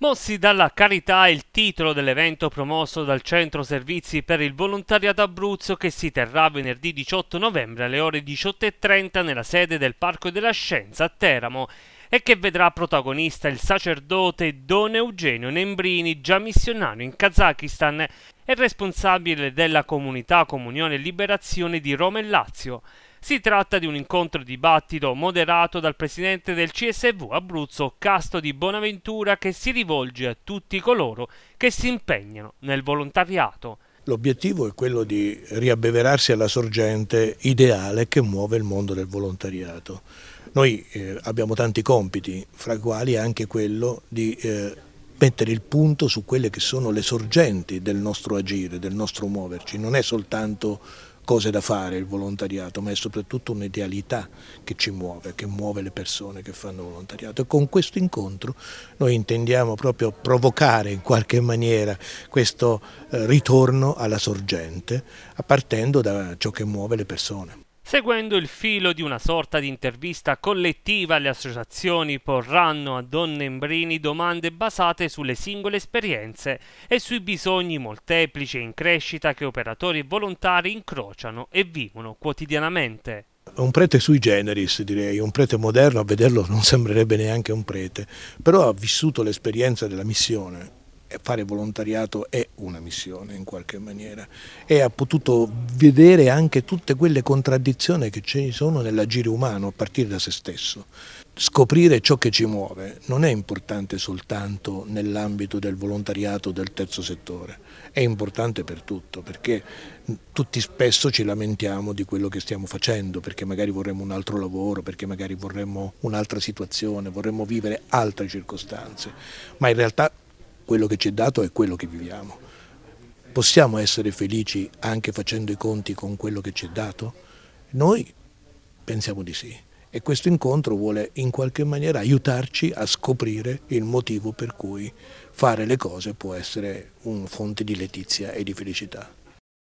Mossi dalla carità è il titolo dell'evento promosso dal Centro Servizi per il Volontariato Abruzzo che si terrà venerdì 18 novembre alle ore 18.30 nella sede del Parco della Scienza a Teramo e che vedrà protagonista il sacerdote Don Eugenio Nembrini, già missionario in Kazakistan e responsabile della comunità Comunione e Liberazione di Roma e Lazio. Si tratta di un incontro dibattito moderato dal presidente del CSV Abruzzo Casto di Bonaventura che si rivolge a tutti coloro che si impegnano nel volontariato. L'obiettivo è quello di riabbeverarsi alla sorgente ideale che muove il mondo del volontariato. Noi eh, abbiamo tanti compiti, fra i quali anche quello di eh, mettere il punto su quelle che sono le sorgenti del nostro agire, del nostro muoverci. Non è soltanto cose da fare il volontariato, ma è soprattutto un'idealità che ci muove, che muove le persone che fanno volontariato. E con questo incontro noi intendiamo proprio provocare in qualche maniera questo eh, ritorno alla sorgente, partendo da ciò che muove le persone. Seguendo il filo di una sorta di intervista collettiva, le associazioni porranno a Don Nembrini domande basate sulle singole esperienze e sui bisogni molteplici e in crescita che operatori e volontari incrociano e vivono quotidianamente. Un prete sui generis, direi, un prete moderno, a vederlo non sembrerebbe neanche un prete, però ha vissuto l'esperienza della missione fare volontariato è una missione in qualche maniera e ha potuto vedere anche tutte quelle contraddizioni che ci sono nell'agire umano a partire da se stesso. Scoprire ciò che ci muove non è importante soltanto nell'ambito del volontariato del terzo settore, è importante per tutto perché tutti spesso ci lamentiamo di quello che stiamo facendo perché magari vorremmo un altro lavoro, perché magari vorremmo un'altra situazione, vorremmo vivere altre circostanze, ma in realtà quello che ci è dato è quello che viviamo. Possiamo essere felici anche facendo i conti con quello che ci è dato? Noi pensiamo di sì e questo incontro vuole in qualche maniera aiutarci a scoprire il motivo per cui fare le cose può essere una fonte di letizia e di felicità.